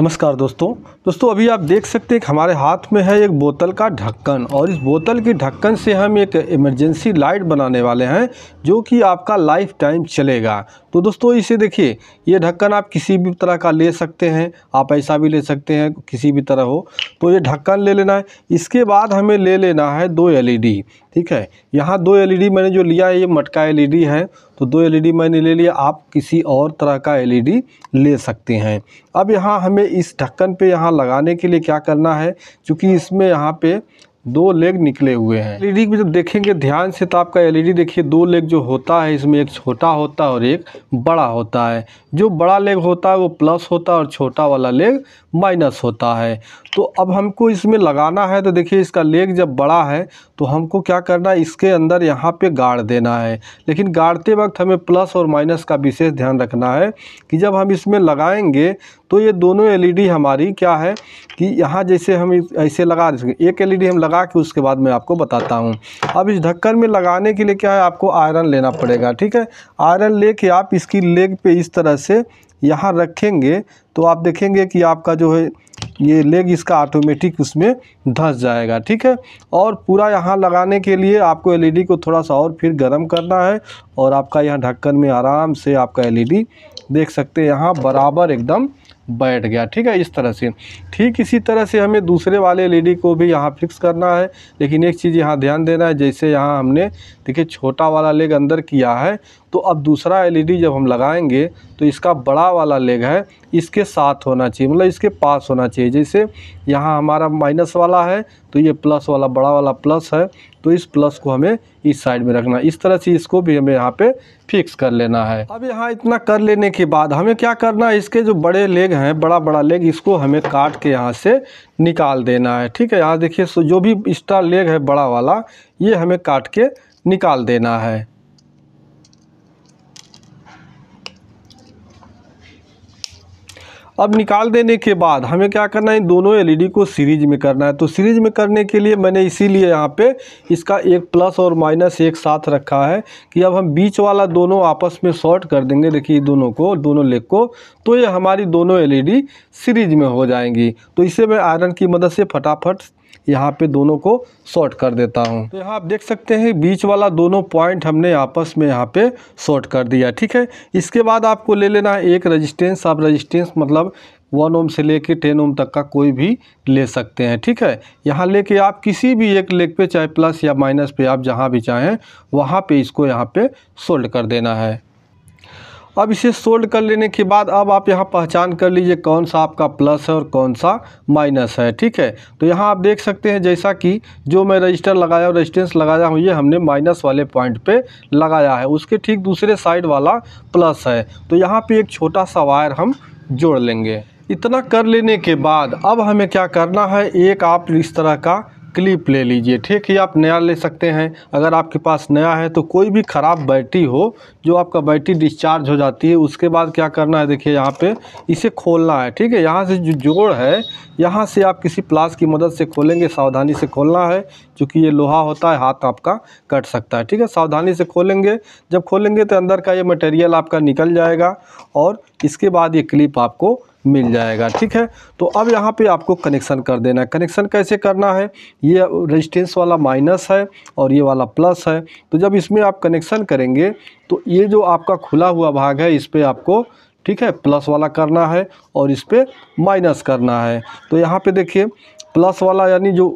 नमस्कार दोस्तों दोस्तों अभी आप देख सकते हैं कि हमारे हाथ में है एक बोतल का ढक्कन और इस बोतल के ढक्कन से हम एक इमरजेंसी लाइट बनाने वाले हैं जो कि आपका लाइफ टाइम चलेगा तो दोस्तों इसे देखिए ये ढक्कन आप किसी भी तरह का ले सकते हैं आप ऐसा भी ले सकते हैं किसी भी तरह हो तो ये ढक्कन ले लेना है इसके बाद हमें ले लेना है दो एल ठीक है यहाँ दो एल मैंने जो लिया है ये मटका एल है तो दो एलईडी e मैंने ले लिया आप किसी और तरह का एलईडी e ले सकते हैं अब यहाँ हमें इस ढक्कन पे यहाँ लगाने के लिए क्या करना है क्योंकि इसमें यहाँ पे दो लेग निकले हुए हैं एलईडी में जब देखेंगे ध्यान से तो आपका एलईडी देखिए दो लेग जो होता है इसमें एक छोटा होता है और एक बड़ा होता है जो बड़ा लेग होता है वो प्लस होता है और छोटा वाला लेग माइनस होता है तो अब हमको इसमें लगाना है तो देखिए इसका लेग जब बड़ा है तो हमको क्या करना है इसके अंदर यहाँ पर गाड़ देना है लेकिन गाड़ते वक्त हमें प्लस और माइनस का विशेष ध्यान रखना है कि जब हम इसमें लगाएंगे तो ये दोनों एलईडी e हमारी क्या है कि यहाँ जैसे हम ऐसे लगा सकें एक एलईडी e हम लगा के उसके बाद मैं आपको बताता हूँ अब इस ढक्कन में लगाने के लिए क्या है आपको आयरन लेना पड़ेगा ठीक है आयरन ले के आप इसकी लेग पे इस तरह से यहाँ रखेंगे तो आप देखेंगे कि आपका जो है ये लेग इसका ऑटोमेटिक उसमें धंस जाएगा ठीक है और पूरा यहाँ लगाने के लिए आपको एलईडी e को थोड़ा सा और फिर गर्म करना है और आपका यहाँ ढक्कन में आराम से आपका एलईडी देख सकते हैं यहाँ बराबर एकदम बैठ गया ठीक है इस तरह से ठीक इसी तरह से हमें दूसरे वाले एलईडी को भी यहाँ फिक्स करना है लेकिन एक चीज़ यहाँ ध्यान देना है जैसे यहाँ हमने देखिए छोटा वाला लेग अंदर किया है तो अब दूसरा एलईडी जब हम लगाएंगे तो इसका बड़ा वाला लेग है इसके साथ होना चाहिए मतलब इसके पास होना चाहिए जैसे यहाँ हमारा माइनस वाला है तो ये प्लस वाला बड़ा वाला प्लस है तो इस प्लस को हमें इस साइड में रखना इस तरह से इसको भी हमें यहाँ पे फिक्स कर लेना है अब यहाँ इतना कर लेने के बाद हमें क्या करना है इसके जो बड़े लेग हैं बड़ा बड़ा लेग इसको हमें काट के यहाँ से निकाल देना है ठीक है यहाँ देखिए जो भी एक्स्ट्रा लेग है बड़ा वाला ये हमें काट के निकाल देना है अब निकाल देने के बाद हमें क्या करना है दोनों एलईडी e को सीरीज में करना है तो सीरीज में करने के लिए मैंने इसीलिए यहाँ पे इसका एक प्लस और माइनस एक साथ रखा है कि अब हम बीच वाला दोनों आपस में शॉर्ट कर देंगे देखिए दोनों को दोनों लेग को तो ये हमारी दोनों एलईडी सीरीज e में हो जाएंगी तो इसे मैं आयरन की मदद से फटाफट यहाँ पे दोनों को शॉर्ट कर देता हूँ तो यहाँ आप देख सकते हैं बीच वाला दोनों पॉइंट हमने आपस में यहाँ पे शॉर्ट कर दिया ठीक है इसके बाद आपको ले लेना है एक रजिस्टेंस आप रजिस्टेंस मतलब वन ओम से लेके टेन ओम तक का कोई भी ले सकते हैं ठीक है यहाँ लेके आप किसी भी एक लेग पे चाहे प्लस या माइनस पे आप जहाँ भी चाहें वहाँ पे इसको यहाँ पे सोल्ड कर देना है अब इसे सोल्ड कर लेने के बाद अब आप यहाँ पहचान कर लीजिए कौन सा आपका प्लस है और कौन सा माइनस है ठीक है तो यहाँ आप देख सकते हैं जैसा कि जो मैं रजिस्टर लगाया और रजिस्टेंस लगाया हूँ ये हमने माइनस वाले पॉइंट पे लगाया है उसके ठीक दूसरे साइड वाला प्लस है तो यहाँ पे एक छोटा सा वायर हम जोड़ लेंगे इतना कर लेने के बाद अब हमें क्या करना है एक आप इस तरह का क्लिप ले लीजिए ठीक है आप नया ले सकते हैं अगर आपके पास नया है तो कोई भी ख़राब बैटरी हो जो आपका बैटरी डिस्चार्ज हो जाती है उसके बाद क्या करना है देखिए यहाँ पे इसे खोलना है ठीक है यहाँ से जो जोड़ है यहाँ से आप किसी प्लास की मदद से खोलेंगे सावधानी से खोलना है क्योंकि ये लोहा होता है हाथ आपका कट सकता है ठीक है सावधानी से खोलेंगे जब खोलेंगे तो अंदर का ये मटेरियल आपका निकल जाएगा और इसके बाद ये क्लिप आपको मिल जाएगा ठीक है तो अब यहाँ पे आपको कनेक्शन कर देना है कनेक्शन कैसे करना है ये रेजिस्टेंस वाला माइनस है और ये वाला प्लस है तो जब इसमें आप कनेक्शन करेंगे तो ये जो आपका खुला हुआ भाग है इस पर आपको ठीक है प्लस वाला करना है और इस पर माइनस करना है तो यहाँ पर देखिए प्लस वाला यानी जो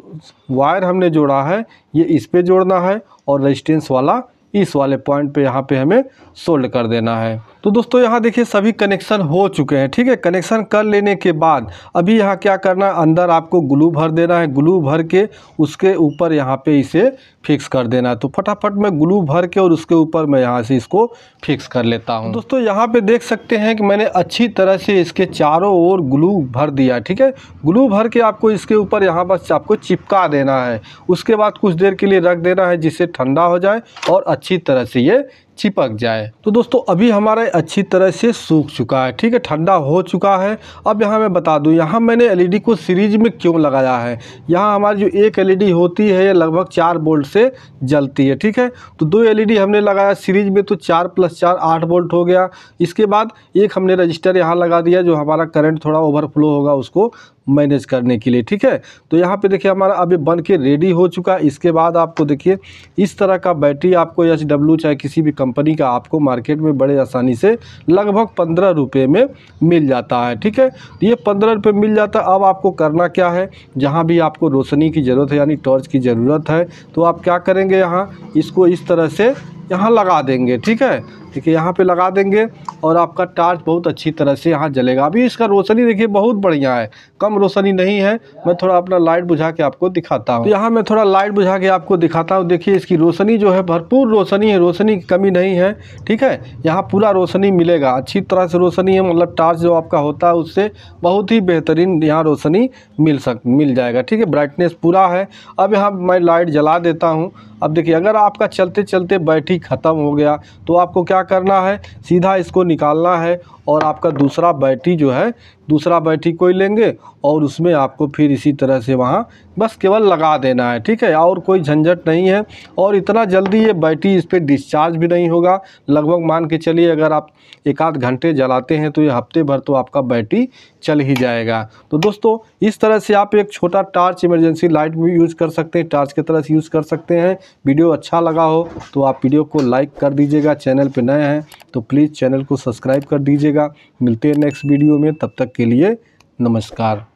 वायर हमने जोड़ा है ये इस पर जोड़ना है और रेजिस्टेंस वाला इस वाले पॉइंट पे यहाँ पे हमें सोल्ड कर देना है तो दोस्तों यहाँ देखिए सभी कनेक्शन हो चुके हैं ठीक है कनेक्शन कर लेने के बाद अभी यहाँ क्या करना है अंदर आपको ग्लू भर देना है ग्लू भर के उसके ऊपर यहाँ पे इसे फिक्स कर देना है तो फटाफट मैं ग्लू भर के और उसके ऊपर मैं यहाँ से इसको फिक्स कर लेता हूँ दोस्तों यहाँ पे देख सकते हैं कि मैंने अच्छी तरह से इसके चारों ओर ग्लू भर दिया ठीक है ग्लू भर के आपको इसके ऊपर यहाँ बस आपको चिपका देना है उसके बाद कुछ देर के लिए रख देना है जिससे ठंडा हो जाए और अच्छी तरह से ये चिपक जाए तो दोस्तों अभी हमारा अच्छी तरह से सूख चुका है ठीक है ठंडा हो चुका है अब यहाँ मैं बता दूँ यहाँ मैंने एलईडी e को सीरीज में क्यों लगाया है यहाँ हमारी जो एक एलईडी e होती है ये लगभग चार बोल्ट से जलती है ठीक है तो दो एलईडी e हमने लगाया सीरीज में तो चार प्लस चार आठ बोल्ट हो गया इसके बाद एक हमने रजिस्टर यहाँ लगा दिया जो हमारा करंट थोड़ा ओवरफ्लो होगा उसको मैनेज करने के लिए ठीक है तो यहाँ पे देखिए हमारा अभी बन के रेडी हो चुका है इसके बाद आपको देखिए इस तरह का बैटरी आपको एच डब्ल्यू चाहे किसी भी कंपनी का आपको मार्केट में बड़े आसानी से लगभग पंद्रह रुपये में मिल जाता है ठीक है तो ये पंद्रह रुपये मिल जाता है अब आपको करना क्या है जहाँ भी आपको रोशनी की ज़रूरत है यानी टॉर्च की ज़रूरत है तो आप क्या करेंगे यहाँ इसको इस तरह से यहाँ लगा देंगे ठीक है देखिए यहाँ पे लगा देंगे और आपका टार्च बहुत अच्छी तरह से यहाँ जलेगा अभी इसका रोशनी देखिए बहुत बढ़िया है कम रोशनी नहीं है मैं थोड़ा अपना लाइट बुझा के आपको दिखाता हूँ तो यहाँ मैं थोड़ा लाइट बुझा के आपको दिखाता हूँ देखिए इसकी रोशनी जो है भरपूर रोशनी है रोशनी की कमी नहीं है ठीक है यहाँ पूरा रोशनी मिलेगा अच्छी तरह से रोशनी है मतलब टार्च जो आपका होता है उससे बहुत ही बेहतरीन यहाँ रोशनी मिल सक मिल जाएगा ठीक है ब्राइटनेस पूरा है अब यहाँ मैं लाइट जला देता हूँ अब देखिए अगर आपका चलते चलते बैटरी ख़त्म हो गया तो आपको क्या करना है सीधा इसको निकालना है और आपका दूसरा बैटरी जो है दूसरा बैठी कोई लेंगे और उसमें आपको फिर इसी तरह से वहाँ बस केवल लगा देना है ठीक है और कोई झंझट नहीं है और इतना जल्दी ये बैटरी इस पर डिस्चार्ज भी नहीं होगा लगभग मान के चलिए अगर आप एक आध घंटे जलाते हैं तो ये हफ्ते भर तो आपका बैटरी चल ही जाएगा तो दोस्तों इस तरह से आप एक छोटा टार्च इमरजेंसी लाइट भी यूज़ कर सकते हैं टार्च की तरह से यूज़ कर सकते हैं वीडियो अच्छा लगा हो तो आप वीडियो को लाइक कर दीजिएगा चैनल पर नए हैं तो प्लीज़ चैनल को सब्सक्राइब कर दीजिएगा मिलते हैं नेक्स्ट वीडियो में तब तक के लिए नमस्कार